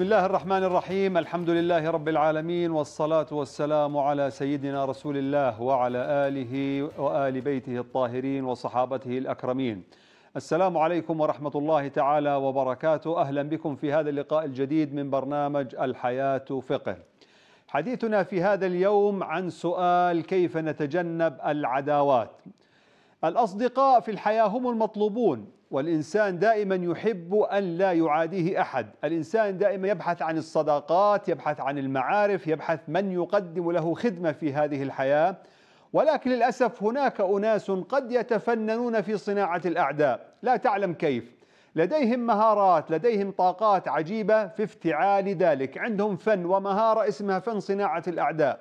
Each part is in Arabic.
بسم الله الرحمن الرحيم الحمد لله رب العالمين والصلاة والسلام على سيدنا رسول الله وعلى آله وآل بيته الطاهرين وصحابته الأكرمين السلام عليكم ورحمة الله تعالى وبركاته أهلا بكم في هذا اللقاء الجديد من برنامج الحياة فقه حديثنا في هذا اليوم عن سؤال كيف نتجنب العداوات الأصدقاء في الحياة هم المطلوبون والإنسان دائما يحب أن لا يعاديه أحد الإنسان دائما يبحث عن الصداقات يبحث عن المعارف يبحث من يقدم له خدمة في هذه الحياة ولكن للأسف هناك أناس قد يتفننون في صناعة الأعداء لا تعلم كيف لديهم مهارات لديهم طاقات عجيبة في افتعال ذلك عندهم فن ومهارة اسمها فن صناعة الأعداء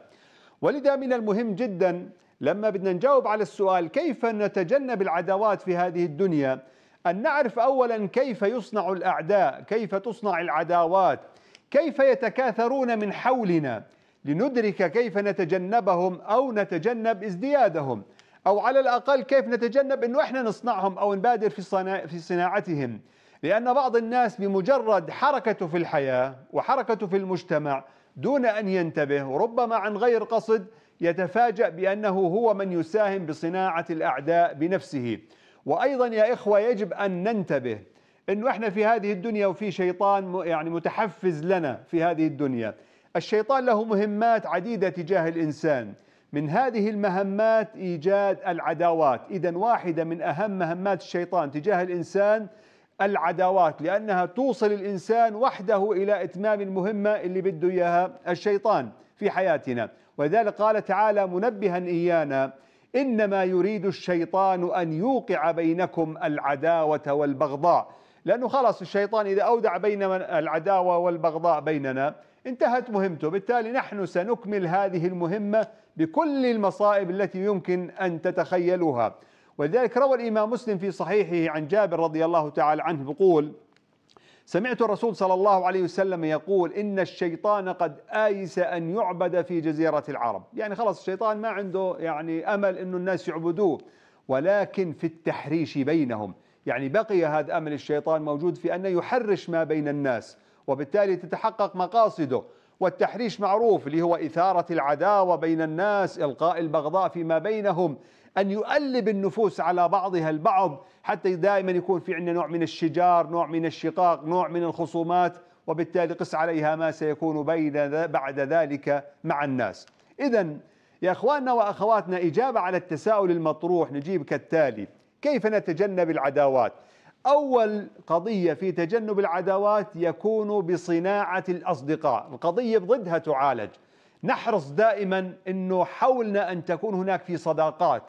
ولذا من المهم جداً لما بدنا نجاوب على السؤال كيف نتجنب العداوات في هذه الدنيا أن نعرف أولا كيف يصنع الأعداء كيف تصنع العداوات كيف يتكاثرون من حولنا لندرك كيف نتجنبهم أو نتجنب ازديادهم أو على الأقل كيف نتجنب أنه إحنا نصنعهم أو نبادر في, صنا... في صناعتهم لأن بعض الناس بمجرد حركته في الحياة وحركته في المجتمع دون أن ينتبه وربما عن غير قصد يتفاجأ بأنه هو من يساهم بصناعة الأعداء بنفسه وأيضا يا إخوة يجب أن ننتبه أنه إحنا في هذه الدنيا وفي شيطان يعني متحفز لنا في هذه الدنيا الشيطان له مهمات عديدة تجاه الإنسان من هذه المهمات إيجاد العداوات إذا واحدة من أهم مهمات الشيطان تجاه الإنسان العداوات لأنها توصل الإنسان وحده إلى إتمام المهمة اللي بده إياها الشيطان في حياتنا ولذلك قال تعالى منبها إيانا إنما يريد الشيطان أن يوقع بينكم العداوة والبغضاء لأنه خلاص الشيطان إذا أودع بين العداوة والبغضاء بيننا انتهت مهمته بالتالي نحن سنكمل هذه المهمة بكل المصائب التي يمكن أن تتخيلوها ولذلك روى الإمام مسلم في صحيحه عن جابر رضي الله تعالى عنه بقول سمعت الرسول صلى الله عليه وسلم يقول إن الشيطان قد آيس أن يعبد في جزيرة العرب يعني خلاص الشيطان ما عنده يعني أمل أن الناس يعبدوه ولكن في التحريش بينهم يعني بقي هذا أمل الشيطان موجود في أنه يحرش ما بين الناس وبالتالي تتحقق مقاصده والتحريش معروف اللي هو إثارة العداوة بين الناس إلقاء البغضاء فيما بينهم أن يؤلب النفوس على بعضها البعض حتى دائما يكون في عندنا نوع من الشجار نوع من الشقاق نوع من الخصومات وبالتالي قس عليها ما سيكون بين بعد ذلك مع الناس إذا يا أخواننا وأخواتنا إجابة على التساؤل المطروح نجيب كالتالي كيف نتجنب العداوات أول قضية في تجنب العداوات يكون بصناعة الأصدقاء القضية ضدها تعالج نحرص دائما أنه حولنا أن تكون هناك في صداقات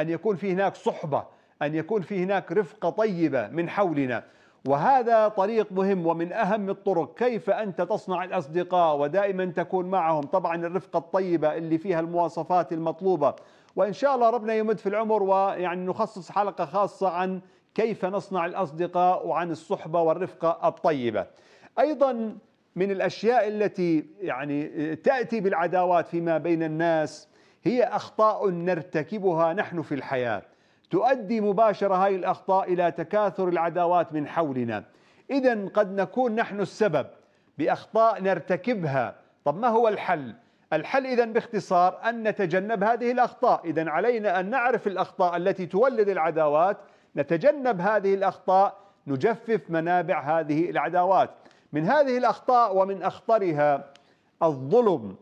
أن يكون في هناك صحبة أن يكون في هناك رفقة طيبة من حولنا وهذا طريق مهم ومن أهم الطرق كيف أنت تصنع الأصدقاء ودائما تكون معهم طبعا الرفقة الطيبة اللي فيها المواصفات المطلوبة وإن شاء الله ربنا يمد في العمر ويعني نخصص حلقة خاصة عن كيف نصنع الأصدقاء وعن الصحبة والرفقة الطيبة أيضا من الأشياء التي يعني تأتي بالعداوات فيما بين الناس هي أخطاء نرتكبها نحن في الحياة تؤدي مباشرة هذه الأخطاء إلى تكاثر العداوات من حولنا إذا قد نكون نحن السبب بأخطاء نرتكبها طب ما هو الحل؟ الحل إذا باختصار أن نتجنب هذه الأخطاء إذا علينا أن نعرف الأخطاء التي تولد العداوات نتجنب هذه الأخطاء نجفف منابع هذه العداوات من هذه الأخطاء ومن أخطرها الظلم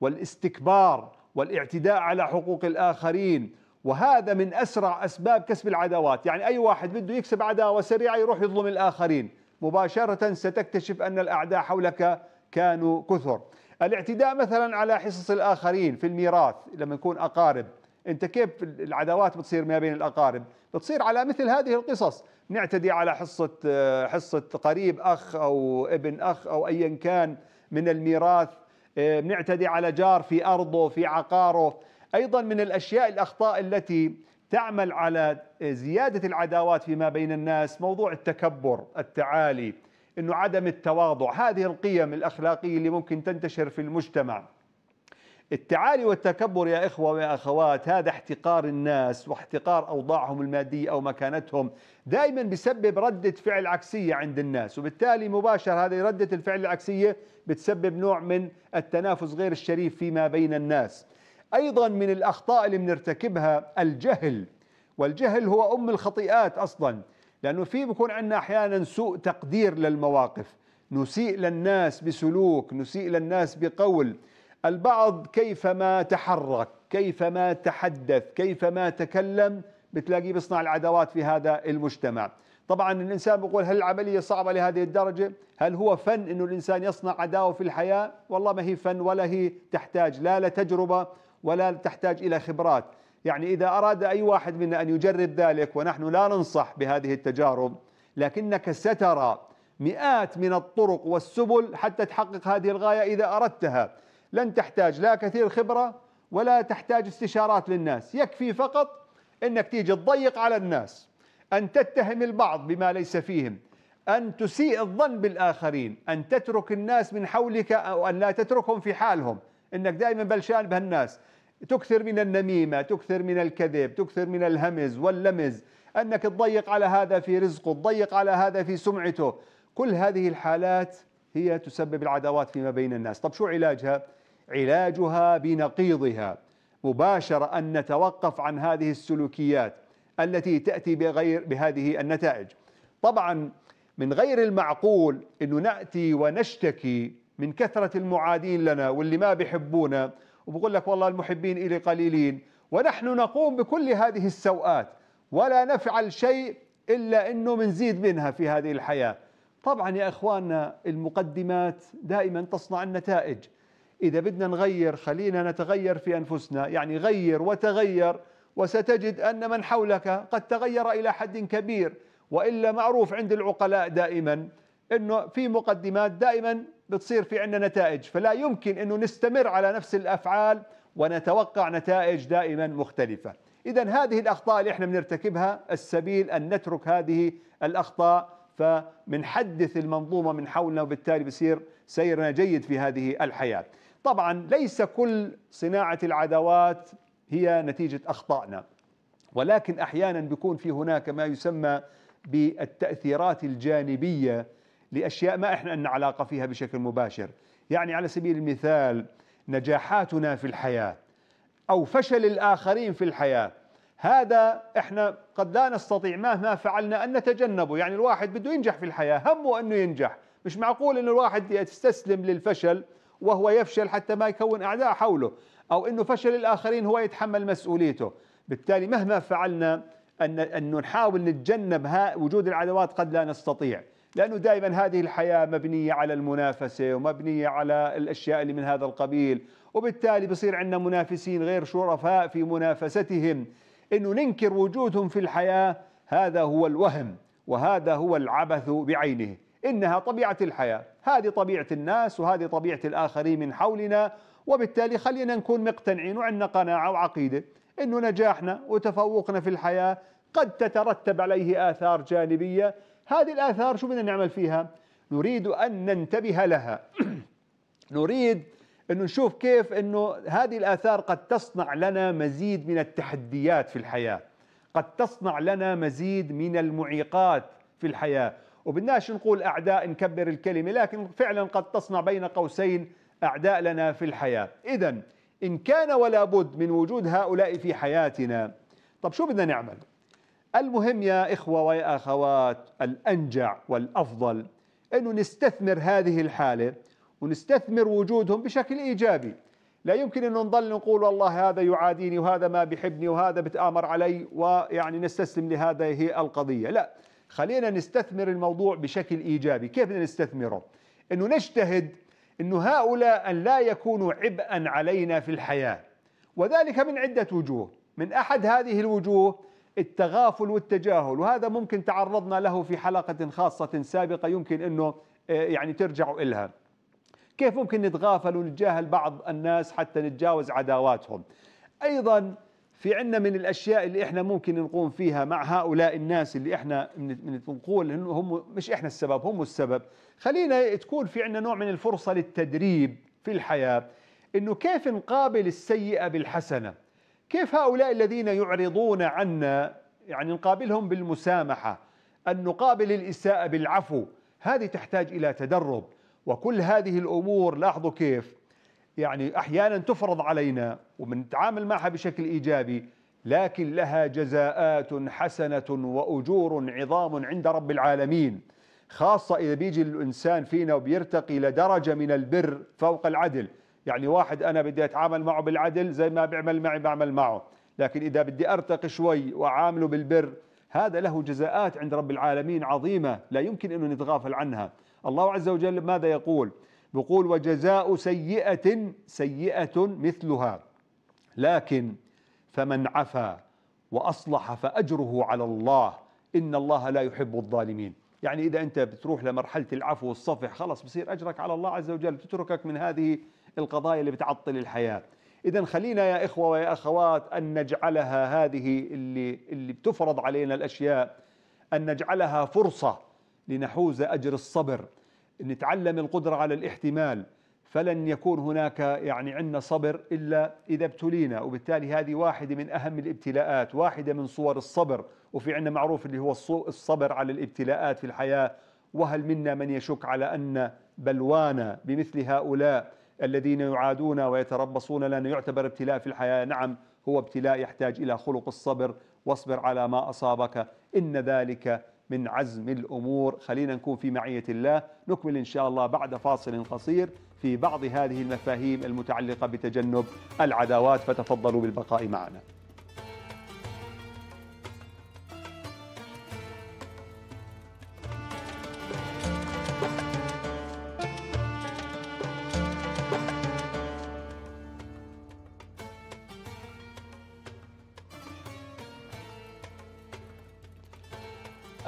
والاستكبار والاعتداء على حقوق الآخرين وهذا من أسرع أسباب كسب العداوات يعني أي واحد بده يكسب عداوة سريعة يروح يظلم الآخرين مباشرة ستكتشف أن الأعداء حولك كانوا كثر الاعتداء مثلا على حصص الآخرين في الميراث لما نكون أقارب أنت كيف العداوات بتصير ما بين الأقارب بتصير على مثل هذه القصص نعتدي على حصة حصة قريب أخ أو ابن أخ أو أيا كان من الميراث آه، بنعتدي على جار في أرضه في عقاره أيضا من الأشياء الأخطاء التي تعمل على آه، زيادة العداوات فيما بين الناس موضوع التكبر التعالي أنه عدم التواضع هذه القيم الأخلاقية اللي ممكن تنتشر في المجتمع التعالي والتكبر يا إخوة ويا أخوات هذا احتقار الناس واحتقار أوضاعهم المادية أو مكانتهم دائما بسبب ردة فعل عكسية عند الناس وبالتالي مباشر هذه ردة الفعل العكسية بتسبب نوع من التنافس غير الشريف فيما بين الناس أيضا من الأخطاء اللي بنرتكبها الجهل والجهل هو أم الخطيئات أصلا لأنه في بكون عندنا أحيانا سوء تقدير للمواقف نسيء للناس بسلوك نسيء للناس بقول البعض كيفما تحرك كيفما تحدث كيفما تكلم بتلاقيه بيصنع العداوات في هذا المجتمع طبعا الانسان بيقول هل العمليه صعبه لهذه الدرجه؟ هل هو فن انه الانسان يصنع عداوه في الحياه؟ والله ما هي فن ولا هي تحتاج لا لتجربه ولا تحتاج الى خبرات، يعني اذا اراد اي واحد منا ان يجرب ذلك ونحن لا ننصح بهذه التجارب، لكنك سترى مئات من الطرق والسبل حتى تحقق هذه الغايه اذا اردتها، لن تحتاج لا كثير خبرة ولا تحتاج استشارات للناس يكفي فقط أنك تيجي تضيق على الناس أن تتهم البعض بما ليس فيهم أن تسيء الظن بالآخرين أن تترك الناس من حولك أو أن لا تتركهم في حالهم أنك دائما بلشان بهالناس تكثر من النميمة تكثر من الكذب تكثر من الهمز واللمز أنك تضيق على هذا في رزقه تضيق على هذا في سمعته كل هذه الحالات هي تسبب العداوات فيما بين الناس طب شو علاجها؟ علاجها بنقيضها مباشرة أن نتوقف عن هذه السلوكيات التي تأتي بغير بهذه النتائج طبعا من غير المعقول أنه نأتي ونشتكي من كثرة المعادين لنا واللي ما بيحبونا وبقول لك والله المحبين إلي قليلين ونحن نقوم بكل هذه السوءات ولا نفعل شيء إلا أنه منزيد منها في هذه الحياة طبعا يا إخواننا المقدمات دائما تصنع النتائج إذا بدنا نغير خلينا نتغير في أنفسنا يعني غير وتغير وستجد أن من حولك قد تغير إلى حد كبير وإلا معروف عند العقلاء دائما أنه في مقدمات دائما بتصير في عندنا نتائج فلا يمكن أنه نستمر على نفس الأفعال ونتوقع نتائج دائما مختلفة إذا هذه الأخطاء اللي احنا بنرتكبها السبيل أن نترك هذه الأخطاء فمنحدث المنظومة من حولنا وبالتالي بصير سيرنا جيد في هذه الحياة طبعا ليس كل صناعة العداوات هي نتيجة أخطائنا ولكن أحيانا بيكون في هناك ما يسمى بالتأثيرات الجانبية لأشياء ما إحنا لنا علاقة فيها بشكل مباشر يعني على سبيل المثال نجاحاتنا في الحياة أو فشل الآخرين في الحياة هذا إحنا قد لا نستطيع مهما فعلنا أن نتجنبه يعني الواحد بده ينجح في الحياة همه أنه ينجح مش معقول أن الواحد يستسلم للفشل وهو يفشل حتى ما يكون أعداء حوله أو أنه فشل الآخرين هو يتحمل مسؤوليته بالتالي مهما فعلنا أن أنه نحاول نتجنب وجود العداوات قد لا نستطيع لأنه دائما هذه الحياة مبنية على المنافسة ومبنية على الأشياء اللي من هذا القبيل وبالتالي بصير عندنا منافسين غير شرفاء في منافستهم أنه ننكر وجودهم في الحياة هذا هو الوهم وهذا هو العبث بعينه إنها طبيعة الحياة هذه طبيعة الناس وهذه طبيعة الآخرين من حولنا وبالتالي خلينا نكون مقتنعين وعندنا قناعة وعقيدة أنه نجاحنا وتفوقنا في الحياة قد تترتب عليه آثار جانبية هذه الآثار شو بدنا نعمل فيها نريد أن ننتبه لها نريد أنه نشوف كيف أنه هذه الآثار قد تصنع لنا مزيد من التحديات في الحياة قد تصنع لنا مزيد من المعيقات في الحياة وبدناش نقول أعداء نكبر الكلمة لكن فعلا قد تصنع بين قوسين أعداء لنا في الحياة إذا إن كان ولا بد من وجود هؤلاء في حياتنا طب شو بدنا نعمل المهم يا إخوة ويا أخوات الأنجع والأفضل أنه نستثمر هذه الحالة ونستثمر وجودهم بشكل إيجابي لا يمكن أن نضل نقول والله هذا يعاديني وهذا ما بحبني وهذا بتآمر علي ويعني نستسلم لهذه القضية لا خلينا نستثمر الموضوع بشكل إيجابي كيف بدنا نستثمره أنه نجتهد أنه هؤلاء أن لا يكونوا عبئا علينا في الحياة وذلك من عدة وجوه من أحد هذه الوجوه التغافل والتجاهل وهذا ممكن تعرضنا له في حلقة خاصة سابقة يمكن أنه آه، يعني ترجعوا إلها كيف ممكن نتغافل ونتجاهل بعض الناس حتى نتجاوز عداواتهم أيضا في عندنا من الاشياء اللي احنا ممكن نقوم فيها مع هؤلاء الناس اللي احنا بنقول هم مش احنا السبب هم السبب خلينا تكون في عندنا نوع من الفرصه للتدريب في الحياه انه كيف نقابل السيئه بالحسنه كيف هؤلاء الذين يعرضون عنا يعني نقابلهم بالمسامحه ان نقابل الاساءه بالعفو هذه تحتاج الى تدرب وكل هذه الامور لاحظوا كيف يعني أحيانا تفرض علينا وبنتعامل معها بشكل إيجابي لكن لها جزاءات حسنة وأجور عظام عند رب العالمين خاصة إذا بيجي الإنسان فينا وبيرتقي لدرجة من البر فوق العدل يعني واحد أنا بدي أتعامل معه بالعدل زي ما بيعمل معي بعمل معه لكن إذا بدي أرتقي شوي وأعامله بالبر هذا له جزاءات عند رب العالمين عظيمة لا يمكن أن نتغافل عنها الله عز وجل ماذا يقول؟ بقول وجزاء سيئة سيئة مثلها لكن فمن عفا وأصلح فأجره على الله إن الله لا يحب الظالمين يعني إذا أنت بتروح لمرحلة العفو والصفح خلص بصير أجرك على الله عز وجل بتتركك من هذه القضايا اللي بتعطل الحياة إذا خلينا يا إخوة ويا أخوات أن نجعلها هذه اللي, اللي بتفرض علينا الأشياء أن نجعلها فرصة لنحوز أجر الصبر نتعلم القدرة على الاحتمال فلن يكون هناك يعني عندنا صبر إلا إذا ابتلينا وبالتالي هذه واحدة من أهم الابتلاءات واحدة من صور الصبر وفي عندنا معروف اللي هو الصبر على الابتلاءات في الحياة وهل منا من يشك على أن بلوانا بمثل هؤلاء الذين يعادون ويتربصون لنا يعتبر ابتلاء في الحياة نعم هو ابتلاء يحتاج إلى خلق الصبر واصبر على ما أصابك إن ذلك من عزم الأمور خلينا نكون في معية الله نكمل إن شاء الله بعد فاصل قصير في بعض هذه المفاهيم المتعلقة بتجنب العداوات فتفضلوا بالبقاء معنا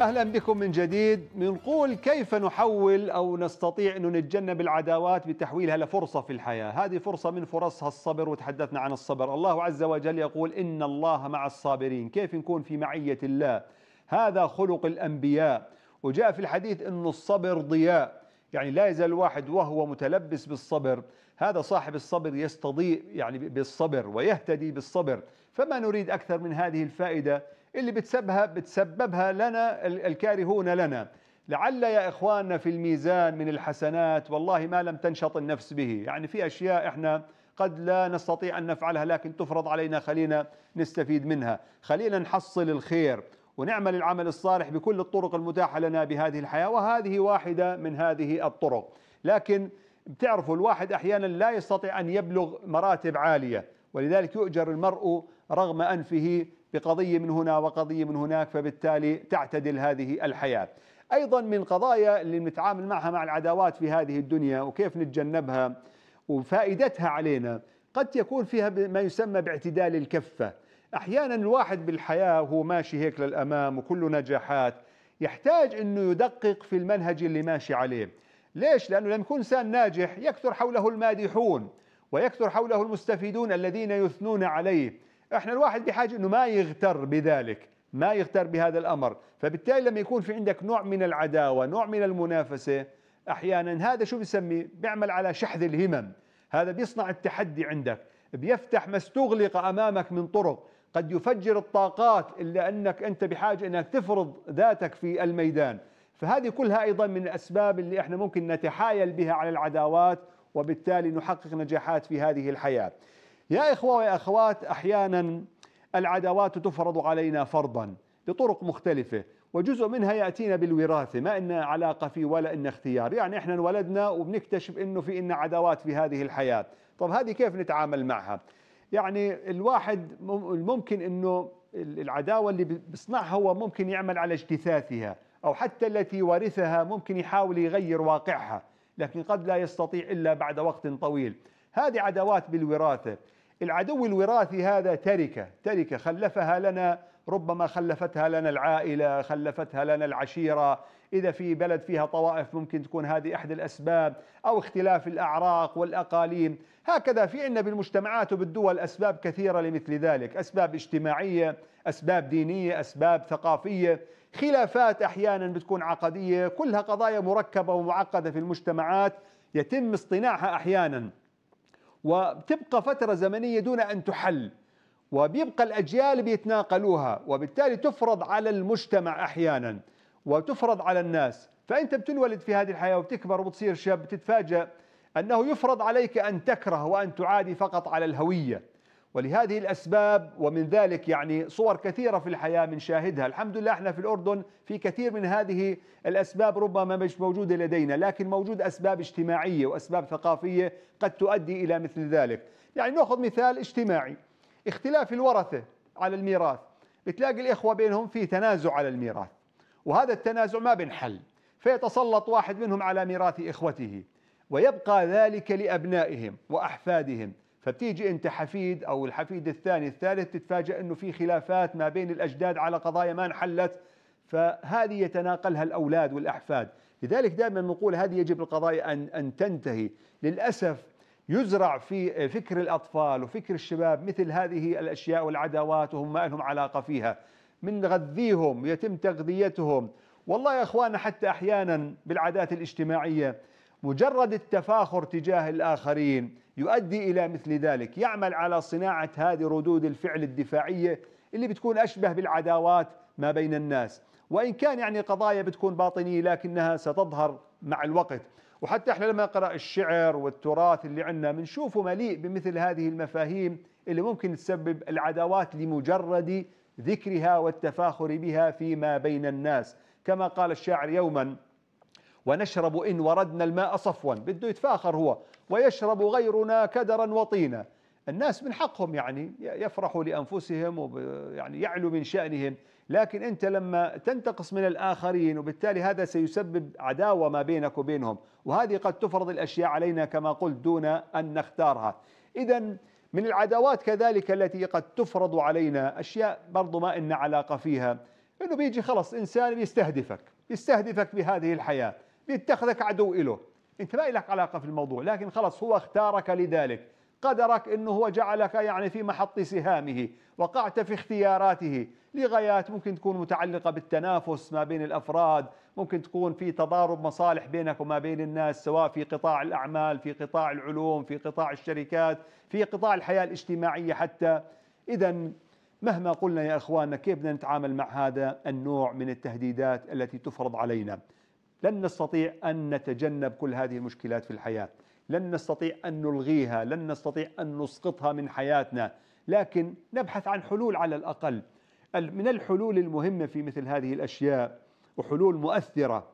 اهلا بكم من جديد بنقول كيف نحول او نستطيع انه نتجنب العداوات بتحويلها لفرصه في الحياه، هذه فرصه من فرصها الصبر وتحدثنا عن الصبر، الله عز وجل يقول ان الله مع الصابرين، كيف نكون في معيه الله؟ هذا خلق الانبياء، وجاء في الحديث انه الصبر ضياء، يعني لا يزال الواحد وهو متلبس بالصبر، هذا صاحب الصبر يستضيء يعني بالصبر ويهتدي بالصبر، فما نريد اكثر من هذه الفائده اللي بتسببها بتسببها لنا الكارهون لنا لعل يا إخواننا في الميزان من الحسنات والله ما لم تنشط النفس به يعني في أشياء إحنا قد لا نستطيع أن نفعلها لكن تفرض علينا خلينا نستفيد منها خلينا نحصل الخير ونعمل العمل الصالح بكل الطرق المتاحة لنا بهذه الحياة وهذه واحدة من هذه الطرق لكن بتعرفوا الواحد أحيانا لا يستطيع أن يبلغ مراتب عالية ولذلك يؤجر المرء رغم أنفه بقضية من هنا وقضية من هناك فبالتالي تعتدل هذه الحياة أيضا من قضايا اللي نتعامل معها مع العداوات في هذه الدنيا وكيف نتجنبها وفائدتها علينا قد يكون فيها ما يسمى باعتدال الكفة أحيانا الواحد بالحياة وهو ماشي هيك للأمام وكله نجاحات يحتاج أنه يدقق في المنهج اللي ماشي عليه ليش؟ لأنه لما يكون إنسان ناجح يكثر حوله المادحون ويكثر حوله المستفيدون الذين يثنون عليه احنا الواحد بحاجه انه ما يغتر بذلك ما يغتر بهذا الامر فبالتالي لما يكون في عندك نوع من العداوه نوع من المنافسه احيانا هذا شو بسميه بيعمل على شحذ الهمم هذا بيصنع التحدي عندك بيفتح ما استغلق امامك من طرق قد يفجر الطاقات الا انك انت بحاجه انك تفرض ذاتك في الميدان فهذه كلها ايضا من الاسباب اللي احنا ممكن نتحايل بها على العداوات وبالتالي نحقق نجاحات في هذه الحياه يا إخوة ويا أخوات أحيانا العداوات تفرض علينا فرضا بطرق مختلفة وجزء منها يأتينا بالوراثة ما ان علاقة فيه ولا ان اختيار يعني إحنا انولدنا وبنكتشف إنه في ان عداوات في هذه الحياة طب هذه كيف نتعامل معها يعني الواحد ممكن إنه العداوة اللي بصنعها هو ممكن يعمل على اجتثاثها أو حتى التي ورثها ممكن يحاول يغير واقعها لكن قد لا يستطيع إلا بعد وقت طويل هذه عداوات بالوراثة العدو الوراثي هذا تركة تركة خلفها لنا ربما خلفتها لنا العائلة خلفتها لنا العشيرة إذا في بلد فيها طوائف ممكن تكون هذه أحد الأسباب أو اختلاف الأعراق والأقاليم هكذا في عنا بالمجتمعات وبالدول أسباب كثيرة لمثل ذلك أسباب اجتماعية أسباب دينية أسباب ثقافية خلافات أحيانا بتكون عقدية كلها قضايا مركبة ومعقدة في المجتمعات يتم اصطناعها أحيانا وتبقى فترة زمنية دون أن تحل وبيبقى الأجيال بيتناقلوها وبالتالي تفرض على المجتمع أحيانا وتفرض على الناس فأنت بتنولد في هذه الحياة وبتكبر وبتصير شاب بتتفاجأ أنه يفرض عليك أن تكره وأن تعادي فقط على الهوية ولهذه الأسباب ومن ذلك يعني صور كثيرة في الحياة بنشاهدها الحمد لله احنا في الأردن في كثير من هذه الأسباب ربما مش موجودة لدينا لكن موجود أسباب اجتماعية وأسباب ثقافية قد تؤدي إلى مثل ذلك يعني نأخذ مثال اجتماعي اختلاف الورثة على الميراث بتلاقي الإخوة بينهم في تنازع على الميراث وهذا التنازع ما بنحل فيتسلط واحد منهم على ميراث إخوته ويبقى ذلك لأبنائهم وأحفادهم فبتيجي انت حفيد او الحفيد الثاني الثالث تتفاجئ انه في خلافات ما بين الاجداد على قضايا ما انحلت فهذه يتناقلها الاولاد والاحفاد لذلك دائما نقول هذه يجب القضايا ان ان تنتهي للاسف يزرع في فكر الاطفال وفكر الشباب مثل هذه الاشياء والعداوات وهم ما لهم علاقه فيها من غذيهم يتم تغذيتهم والله يا اخوانا حتى احيانا بالعادات الاجتماعيه مجرد التفاخر تجاه الاخرين يؤدي إلى مثل ذلك يعمل على صناعة هذه ردود الفعل الدفاعية اللي بتكون أشبه بالعداوات ما بين الناس وإن كان يعني قضايا بتكون باطنية لكنها ستظهر مع الوقت وحتى احنا لما نقرأ الشعر والتراث اللي عندنا بنشوفه مليء بمثل هذه المفاهيم اللي ممكن تسبب العداوات لمجرد ذكرها والتفاخر بها فيما بين الناس كما قال الشاعر يوما ونشرب إن وردنا الماء صفوا بده يتفاخر هو ويشرب غيرنا كدرا وطينا الناس من حقهم يعني يفرحوا لانفسهم ويعني يعلو من شانهم لكن انت لما تنتقص من الاخرين وبالتالي هذا سيسبب عداوه ما بينك وبينهم وهذه قد تفرض الاشياء علينا كما قلت دون ان نختارها اذا من العداوات كذلك التي قد تفرض علينا اشياء برضو ما ان علاقه فيها انه بيجي خلص انسان بيستهدفك يستهدفك بهذه الحياه بيتخذك عدو له انت ما لك علاقه في الموضوع لكن خلص هو اختارك لذلك قدرك انه هو جعلك يعني في محط سهامه وقعت في اختياراته لغايات ممكن تكون متعلقه بالتنافس ما بين الافراد ممكن تكون في تضارب مصالح بينك وما بين الناس سواء في قطاع الاعمال في قطاع العلوم في قطاع الشركات في قطاع الحياه الاجتماعيه حتى اذا مهما قلنا يا اخواننا كيف بدنا نتعامل مع هذا النوع من التهديدات التي تفرض علينا لن نستطيع أن نتجنب كل هذه المشكلات في الحياة لن نستطيع أن نلغيها لن نستطيع أن نسقطها من حياتنا لكن نبحث عن حلول على الأقل من الحلول المهمة في مثل هذه الأشياء وحلول مؤثرة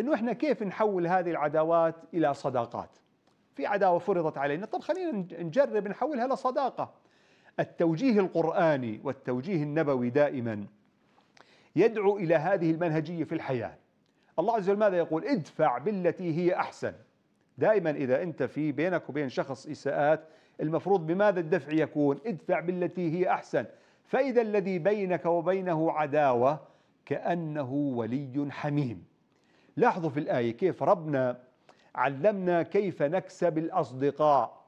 انه احنا كيف نحول هذه العداوات الى صداقات في عداوه فرضت علينا طب خلينا نجرب نحولها لصداقه التوجيه القراني والتوجيه النبوي دائما يدعو الى هذه المنهجيه في الحياه الله عز وجل ماذا يقول ادفع بالتي هي أحسن دائما إذا أنت في بينك وبين شخص إساءات المفروض بماذا الدفع يكون ادفع بالتي هي أحسن فإذا الذي بينك وبينه عداوة كأنه ولي حميم لاحظوا في الآية كيف ربنا علمنا كيف نكسب الأصدقاء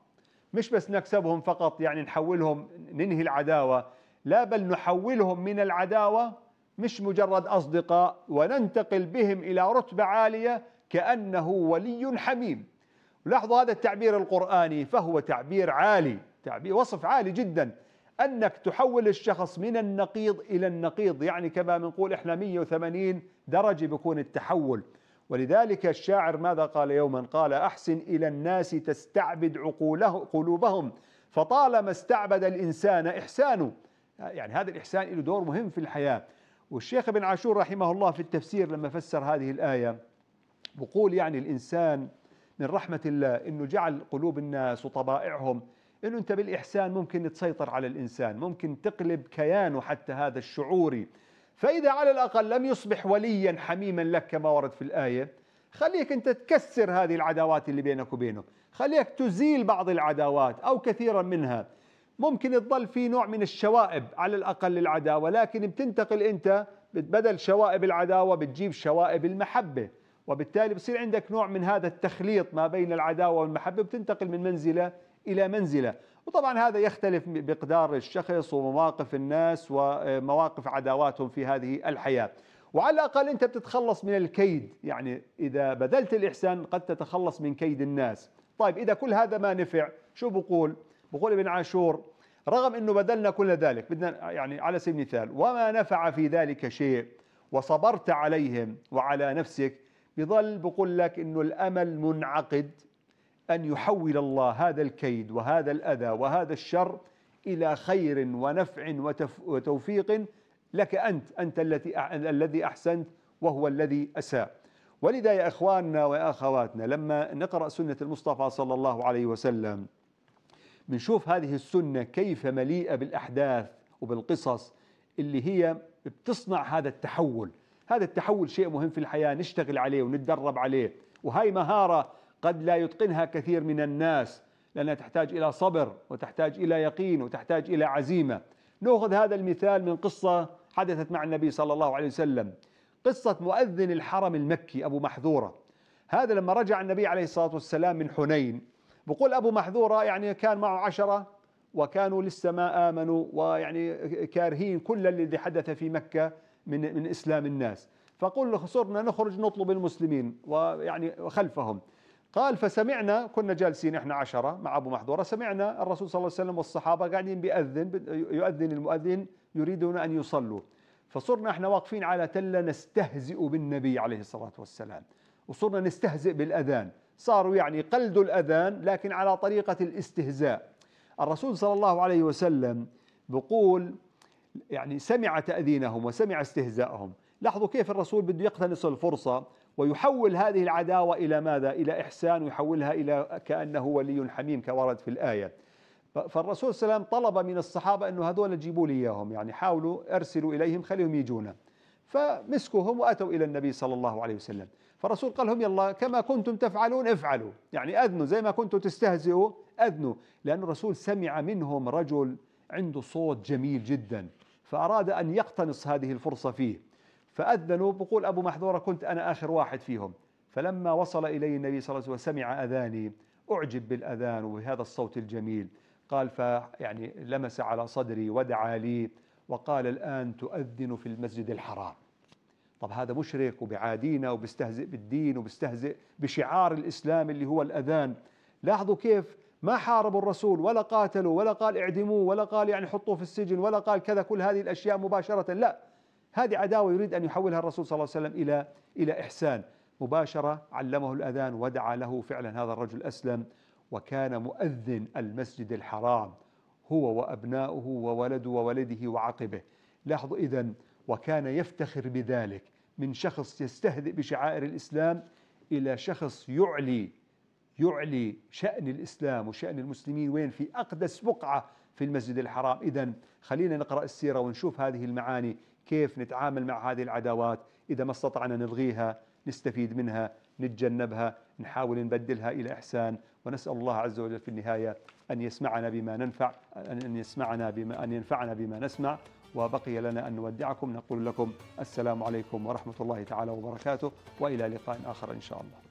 مش بس نكسبهم فقط يعني نحولهم ننهي العداوة لا بل نحولهم من العداوة مش مجرد أصدقاء وننتقل بهم إلى رتبة عالية كأنه ولي حميم لاحظوا هذا التعبير القرآني فهو تعبير عالي تعبير وصف عالي جدا أنك تحول الشخص من النقيض إلى النقيض يعني كما بنقول إحنا 180 درجة بيكون التحول ولذلك الشاعر ماذا قال يوما قال أحسن إلى الناس تستعبد عقوله قلوبهم فطالما استعبد الإنسان إحسانه يعني هذا الإحسان له دور مهم في الحياة والشيخ ابن عاشور رحمه الله في التفسير لما فسر هذه الآية بقول يعني الإنسان من رحمة الله أنه جعل قلوب الناس وطبائعهم أنه أنت بالإحسان ممكن تسيطر على الإنسان ممكن تقلب كيانه حتى هذا الشعوري فإذا على الأقل لم يصبح وليا حميما لك كما ورد في الآية خليك أنت تكسر هذه العداوات اللي بينك وبينه خليك تزيل بعض العداوات أو كثيرا منها ممكن تظل في نوع من الشوائب على الأقل العداوة لكن بتنتقل أنت بدل شوائب العداوة بتجيب شوائب المحبة وبالتالي بصير عندك نوع من هذا التخليط ما بين العداوة والمحبة بتنتقل من منزلة إلى منزلة وطبعا هذا يختلف بمقدار الشخص ومواقف الناس ومواقف عداواتهم في هذه الحياة وعلى الأقل أنت بتتخلص من الكيد يعني إذا بذلت الإحسان قد تتخلص من كيد الناس طيب إذا كل هذا ما نفع شو بقول بقول ابن عاشور رغم أنه بدلنا كل ذلك بدنا يعني على سبيل المثال وما نفع في ذلك شيء وصبرت عليهم وعلى نفسك بظل بقول لك أنه الأمل منعقد أن يحول الله هذا الكيد وهذا الأذى وهذا الشر إلى خير ونفع وتوفيق لك أنت أنت التي الذي أحسنت وهو الذي أساء ولذا يا إخواننا وأخواتنا لما نقرأ سنة المصطفى صلى الله عليه وسلم بنشوف هذه السنة كيف مليئة بالأحداث وبالقصص اللي هي بتصنع هذا التحول هذا التحول شيء مهم في الحياة نشتغل عليه ونتدرب عليه وهي مهارة قد لا يتقنها كثير من الناس لأنها تحتاج إلى صبر وتحتاج إلى يقين وتحتاج إلى عزيمة نأخذ هذا المثال من قصة حدثت مع النبي صلى الله عليه وسلم قصة مؤذن الحرم المكي أبو محذورة هذا لما رجع النبي عليه الصلاة والسلام من حنين بقول أبو محذورة يعني كان معه عشرة وكانوا لسه ما آمنوا ويعني كارهين كل الذي حدث في مكة من من إسلام الناس فقل صرنا نخرج نطلب المسلمين ويعني خلفهم قال فسمعنا كنا جالسين احنا عشرة مع أبو محذورة سمعنا الرسول صلى الله عليه وسلم والصحابة قاعدين بيأذن يؤذن المؤذن يريدون أن يصلوا فصرنا احنا واقفين على تلة نستهزئ بالنبي عليه الصلاة والسلام وصرنا نستهزئ بالأذان صاروا يعني قلدوا الأذان لكن على طريقة الاستهزاء الرسول صلى الله عليه وسلم بقول يعني سمع تأذينهم وسمع استهزاءهم لاحظوا كيف الرسول بده يقتنص الفرصة ويحول هذه العداوة إلى ماذا؟ إلى إحسان ويحولها إلى كأنه ولي حميم كورد في الآية فالرسول صلى الله عليه وسلم طلب من الصحابة أنه هذول جيبوا لي إياهم يعني حاولوا أرسلوا إليهم خليهم يجونا فمسكوهم وأتوا إلى النبي صلى الله عليه وسلم فالرسول قال لهم يلا كما كنتم تفعلون افعلوا يعني أذنوا زي ما كنتم تستهزئوا أذنوا لأن الرسول سمع منهم رجل عنده صوت جميل جدا فأراد أن يقتنص هذه الفرصة فيه فأذنوا بقول أبو محذورة كنت أنا آخر واحد فيهم فلما وصل إلي النبي صلى الله عليه وسلم وسمع أذاني أعجب بالأذان وبهذا الصوت الجميل قال ف يعني لمس على صدري ودعا لي وقال الآن تؤذن في المسجد الحرام طب هذا مشرك وبعادينا وبيستهزئ بالدين وبيستهزئ بشعار الإسلام اللي هو الأذان لاحظوا كيف ما حاربوا الرسول ولا قاتلوا ولا قال اعدموه ولا قال يعني حطوه في السجن ولا قال كذا كل هذه الأشياء مباشرة لا هذه عداوة يريد أن يحولها الرسول صلى الله عليه وسلم إلى إلى إحسان مباشرة علمه الأذان ودعا له فعلا هذا الرجل أسلم وكان مؤذن المسجد الحرام هو وأبناؤه وولده وولده وعقبه لاحظوا إذا وكان يفتخر بذلك من شخص يستهزئ بشعائر الإسلام إلى شخص يعلي يعلي شأن الإسلام وشأن المسلمين وين في أقدس بقعة في المسجد الحرام إذا خلينا نقرأ السيرة ونشوف هذه المعاني كيف نتعامل مع هذه العداوات إذا ما استطعنا نلغيها نستفيد منها نتجنبها نحاول نبدلها إلى إحسان ونسأل الله عز وجل في النهاية أن يسمعنا بما ننفع أن يسمعنا بما أن ينفعنا بما نسمع وبقي لنا أن نودعكم نقول لكم السلام عليكم ورحمة الله تعالى وبركاته وإلى لقاء آخر إن شاء الله